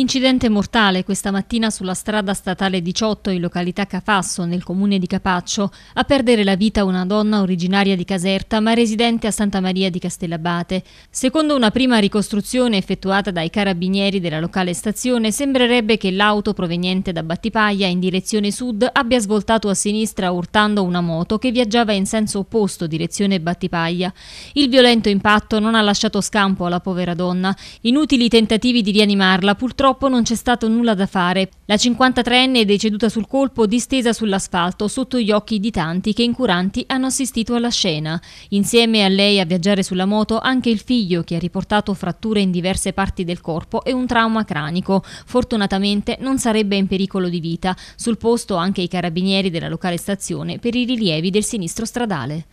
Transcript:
Incidente mortale questa mattina sulla strada statale 18 in località Cafasso, nel comune di Capaccio, a perdere la vita una donna originaria di Caserta ma residente a Santa Maria di Castellabate. Secondo una prima ricostruzione effettuata dai carabinieri della locale stazione, sembrerebbe che l'auto proveniente da Battipaglia in direzione sud abbia svoltato a sinistra urtando una moto che viaggiava in senso opposto direzione Battipaglia. Il violento impatto non ha lasciato scampo alla povera donna. Inutili tentativi di rianimarla purtroppo Purtroppo non c'è stato nulla da fare. La 53enne è deceduta sul colpo distesa sull'asfalto sotto gli occhi di tanti che incuranti hanno assistito alla scena. Insieme a lei a viaggiare sulla moto anche il figlio che ha riportato fratture in diverse parti del corpo e un trauma cranico. Fortunatamente non sarebbe in pericolo di vita. Sul posto anche i carabinieri della locale stazione per i rilievi del sinistro stradale.